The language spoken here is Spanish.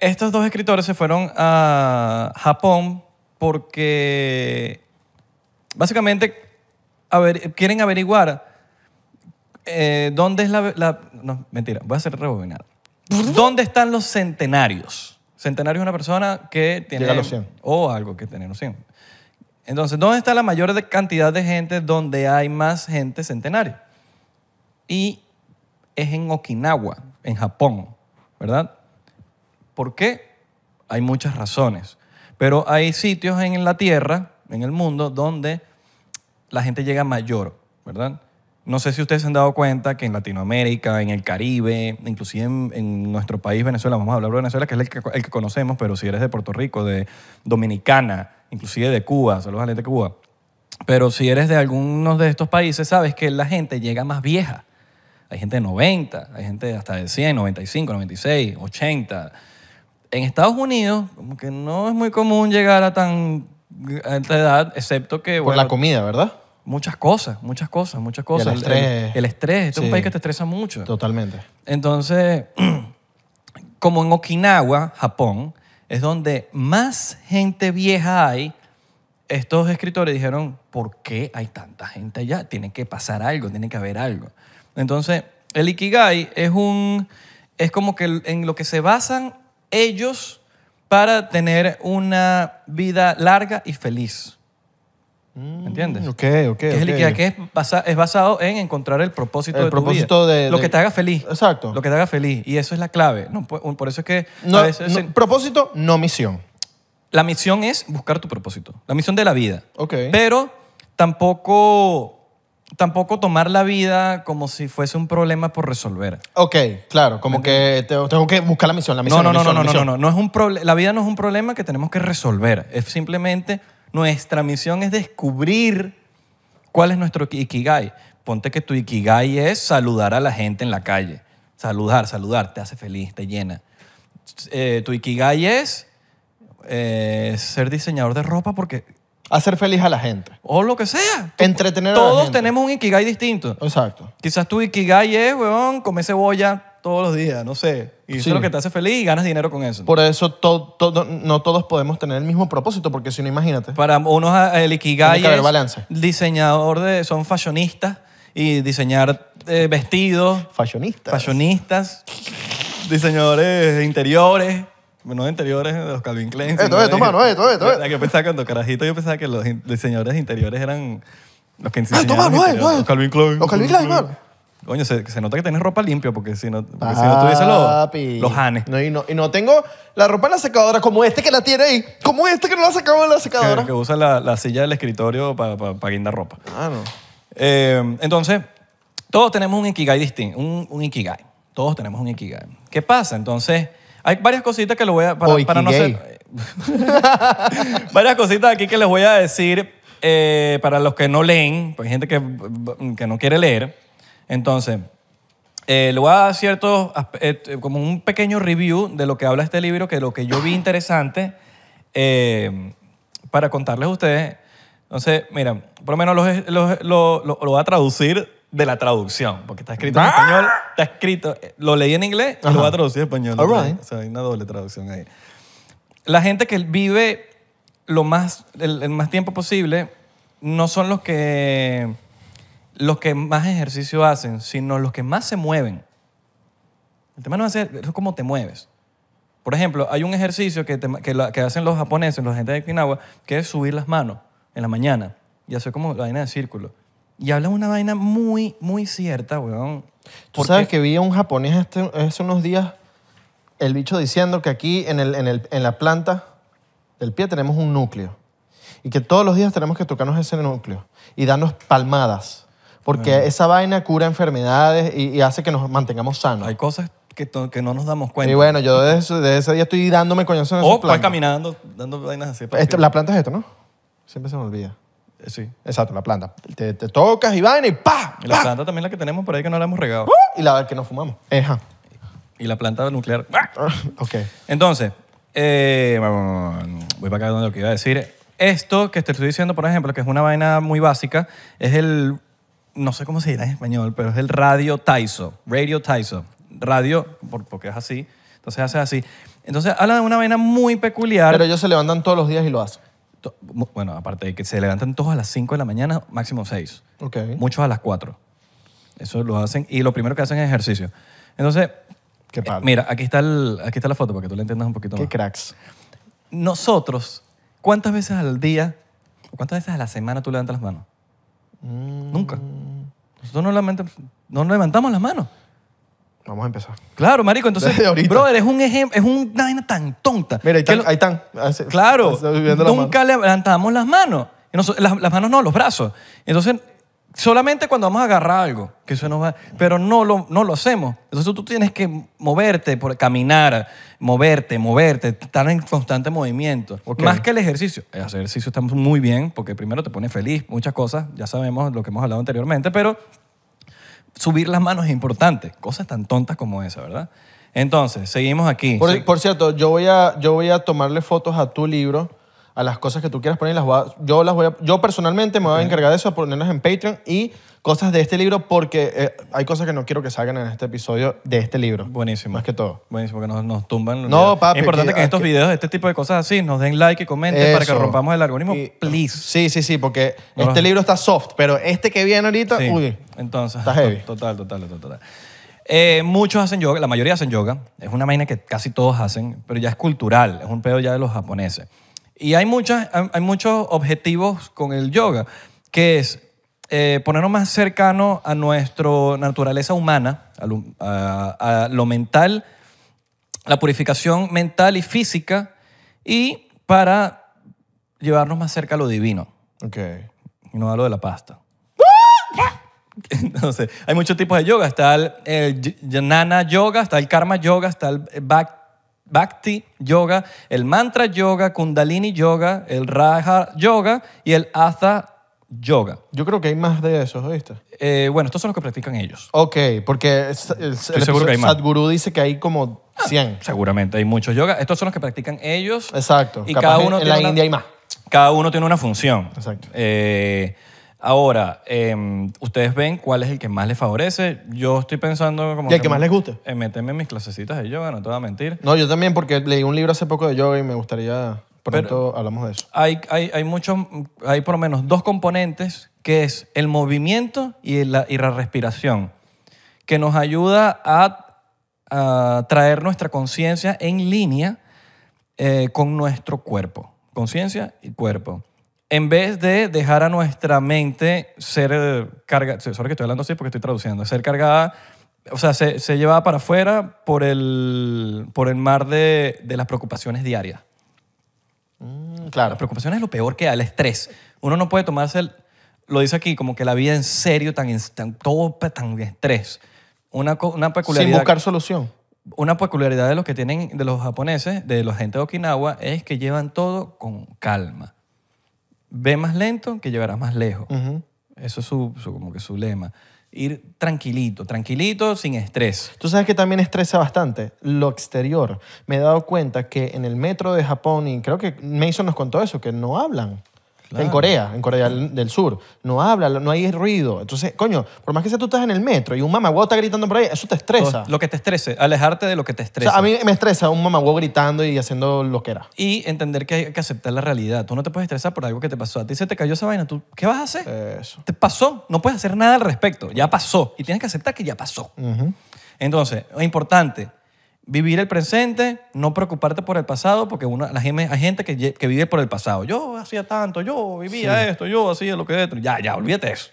Estos dos escritores se fueron a Japón porque básicamente quieren averiguar eh, dónde es la, No, mentira, voy a ser rebobinar. ¿Dónde están los centenarios? Centenario es una persona que tiene... Llega a O algo que tiene los 100. Entonces, ¿dónde está la mayor cantidad de gente donde hay más gente centenaria? Y es en Okinawa, en Japón, ¿verdad? ¿Por qué? Hay muchas razones. Pero hay sitios en la Tierra, en el mundo, donde la gente llega mayor, ¿verdad? No sé si ustedes se han dado cuenta que en Latinoamérica, en el Caribe, inclusive en, nuestro país, Venezuela, vamos a hablar de Venezuela, que es el que, el que, conocemos, pero si eres de Puerto Rico, de Dominicana, inclusive de Cuba, saludos a la gente de Cuba, pero si eres de algunos de estos países, sabes que la gente llega más vieja. Hay gente de 90, hay gente hasta de 100, 95, 96, 80, en Estados Unidos, como que no es muy común llegar a tan edad, excepto que... Por la comida, ¿verdad? Muchas cosas, muchas cosas, muchas cosas. el estrés. El, estrés. Este es un país que te estresa mucho. Totalmente. Entonces, como en Okinawa, Japón, es donde más gente vieja hay, estos escritores dijeron, ¿por qué hay tanta gente allá? Tiene que pasar algo, tiene que haber algo. Entonces, el Ikigai es un... Es como que en lo que se basan ellos para tener una vida larga y feliz. ¿Me mm, entiendes? Ok, ok. es, que es, es basado en encontrar el propósito El de propósito de- Lo que te haga feliz. Exacto. Lo que te haga feliz. Y eso es la clave. No, por, eso es que No, es propósito, no misión. la misión es buscar tu propósito. La misión de la vida. Ok. Pero tampoco tampoco tomar la vida como si fuese un problema por resolver. Ok, claro, como que tengo que buscar la misión, la misión. No, no, no, no, no, no, no, no es un la vida no es un problema que tenemos que resolver. Es simplemente nuestra misión es descubrir cuál es nuestro ikigai. Ponte que tu ikigai es saludar a la gente en la calle. Saludar, saludar, te hace feliz, te llena. Eh, tu ikigai es eh, ser diseñador de ropa porque Hacer feliz a la gente. O lo que sea. Entretener a la Todos tenemos un ikigai distinto. Exacto. Quizás tu ikigai es, weón, comer cebolla todos los días, no sé. Y eso es lo que te hace feliz y ganas dinero con eso. Por eso no todos podemos tener el mismo propósito, porque si no, imagínate. Para unos el ikigai balance. diseñador de... Son fashionistas y diseñar eh, vestidos, Fashionistas. fashionistas, diseñadores de interiores no interiores de los Calvin Klein. Eh, es esto, mano, todo esto. La que pensaba cuando carajito, yo pensaba que los diseñadores interiores eran los que ah, enseñaban. toma, no eh, Los Calvin Klein. Los Calvin Klein, mano. Coño, se, se, nota que tienes ropa limpia porque si no, porque si no tuviese los, los hanes. No, y, no, tengo la ropa en la secadora como este que la tiene ahí. Como este que no la sacaba en la secadora. Que, usa la, la, silla del escritorio para guindar ropa. Ah, eh, no. entonces, todos tenemos un ikigai distinto, un, un ikigai. Todos tenemos un ikigai. ¿Qué pasa? Entonces hay varias cositas que lo voy a... varias cositas aquí que les voy a decir eh, para los que no leen, hay gente que, no quiere leer. Entonces, eh, voy a dar ciertos, eh, como un pequeño review de lo que habla este libro, que lo que yo vi interesante eh, para contarles a ustedes. Entonces, mira, por lo menos lo, lo voy a traducir de la traducción, porque está escrito en español, está escrito, eh, lo leí en inglés y lo voy a traducir en español. All O sea, hay una doble traducción ahí. La gente que vive lo más, el, más tiempo posible no son los que, los que más ejercicio hacen, sino los que más se mueven. El tema no es, hacer, es cómo te mueves. Por ejemplo, hay un ejercicio que, que, hacen los japoneses, la gente de Okinawa, que es subir las manos en la mañana y hacer como la vaina de círculo. Y habla una vaina muy, muy cierta, weón. Tú sabes que vi a un japonés este, hace unos días, el bicho diciendo que aquí en, el, el, en la planta del pie tenemos un núcleo. Y que todos los días tenemos que tocarnos ese núcleo y darnos palmadas. Porque esa vaina cura enfermedades y, hace que nos mantengamos sanos. Hay cosas que, no nos damos cuenta. Y bueno, yo desde, ese día estoy dándome coñazo en O caminando, dando vainas así. la planta es esto, ¿no? Siempre se me olvida. Sí. Exacto, la planta. Te, tocas y vaina y ¡pa! la planta también la que tenemos por ahí que no la hemos regado. Uh, y la que no fumamos. Eja. Y la planta nuclear. Ah, ok. Entonces, eh, voy para acá donde lo que iba a decir. Esto que te estoy diciendo, por ejemplo, que es una vaina muy básica, es el, no sé cómo se dirá en español, pero es el radio Taiso. Radio Taiso. Radio, porque es así. Entonces hace así. Entonces habla de una vaina muy peculiar. Pero ellos se levantan todos los días y lo hacen bueno, aparte de que se levantan todos a las 5 de la mañana, máximo 6. Okay. Muchos a las 4. Eso lo hacen y lo primero que hacen es ejercicio. Entonces, Qué mira, aquí está, aquí está la foto para que tú la entiendas un poquito más. cracks. Nosotros, ¿cuántas veces al día cuántas veces a la semana tú levantas las manos? Mm. Nunca. Nosotros no, no levantamos las manos. Vamos a empezar. Claro, marico. Entonces, brother, es, un ejemplo. es una vaina tan tonta. Mira, ahí están. Claro, nunca levantamos las manos. las, manos no, los brazos. Entonces, solamente cuando vamos a agarrar algo, que eso nos va, pero no lo, no lo hacemos. Entonces tú tienes que moverte, por, caminar, moverte, moverte, estar en constante movimiento. Más que el ejercicio. El ejercicio estamos muy bien, porque primero te pone feliz, muchas cosas, ya sabemos lo que hemos hablado anteriormente, pero subir las manos es importante. Cosas tan tontas como esa, ¿verdad? Entonces, seguimos aquí. Por, cierto, yo voy, a, yo voy a tomarle fotos a tu libro a las cosas que tú quieras poner. Las yo, las voy a, yo personalmente me voy a encargar de eso, ponernos en Patreon y cosas de este libro porque eh, hay cosas que no quiero que salgan en este episodio de este libro. Buenísimo. Más que todo. Buenísimo, que nos, nos tumban. No, papi. Es importante que, en estos videos, este tipo de cosas así, nos den like y comenten para que rompamos el algoritmo. please. Sí, sí, sí, porque este libro está soft, pero este que viene ahorita, uy. Entonces. Está heavy. Total, total, total, eh, muchos hacen yoga, la mayoría hacen yoga. Es una vaina que casi todos hacen, pero ya es cultural. Es un pedo ya de los japoneses. Y hay, muchas, hay muchos objetivos con el yoga, que es eh, ponernos más cercano a nuestra naturaleza humana, a lo, mental, la purificación mental y física, y para llevarnos más cerca a lo divino. Ok. Y no a lo de la pasta. Entonces, hay muchos tipos de yoga. Está el, el Yoga, está el Karma Yoga, está el eh, Bhakti Bhakti Yoga, el Mantra Yoga, Kundalini Yoga, el Raja Yoga y el Atha Yoga. Yo creo que hay más de esos, ¿viste? Eh, bueno, estos son los que practican ellos. Ok, porque el, el, dice que hay como 100. Ah, seguramente hay muchos yoga. Estos son los que practican ellos. Exacto. Y cada uno en, la India hay más. Cada uno tiene una función. Exacto. Eh, Ahora, em, ustedes ven cuál es el que más les favorece. Yo estoy pensando como... ¿Y el que, más les guste? En meterme mis clasecitas de yoga, no te voy a mentir. No, yo también porque leí un libro hace poco de yoga y me gustaría... Pronto hablamos de eso. Hay, hay, muchos, hay por lo menos dos componentes que es el movimiento y la, respiración, que nos ayuda a, traer nuestra conciencia en línea eh, con nuestro cuerpo. Conciencia y cuerpo en vez de dejar a nuestra mente ser eh, cargada, sorry que estoy hablando así porque estoy traduciendo, ser cargada, o sea, se, se para afuera por el, por el mar de, las preocupaciones diarias. Mm, claro. Las preocupaciones es lo peor que hay, el estrés. Uno no puede tomarse, lo dice aquí, como que la vida en serio, tan, tan todo tan estrés. Una, una peculiaridad. Sin buscar solución. Una peculiaridad de los que tienen, de los japoneses, de la gente de Okinawa, es que llevan todo con calma ve más lento que llegarás más lejos. Eso es su, como que su lema. Ir tranquilito, tranquilito, sin estrés. Tú sabes que también estresa bastante lo exterior. Me he dado cuenta que en el metro de Japón, y creo que Mason nos contó eso, que no hablan. En Corea, en Corea del Sur. No habla, no hay ruido. Entonces, coño, por más que sea tú estás en el metro y un mamagüeo está gritando por ahí, eso te estresa. Lo que te estrese, alejarte de lo que te estresa. a mí me estresa un mamagüeo gritando y haciendo lo que era. Y entender que hay que aceptar la realidad. Tú no te puedes estresar por algo que te pasó. A ti se te cayó esa vaina. qué vas a hacer? Te pasó. No puedes hacer nada al respecto. Ya pasó. Y tienes que aceptar que ya pasó. Entonces, es importante vivir el presente, no preocuparte por el pasado, porque una, la gente, hay gente que, vive por el pasado. Yo hacía tanto, yo vivía esto, yo hacía lo que otro. Ya, ya, olvídate eso.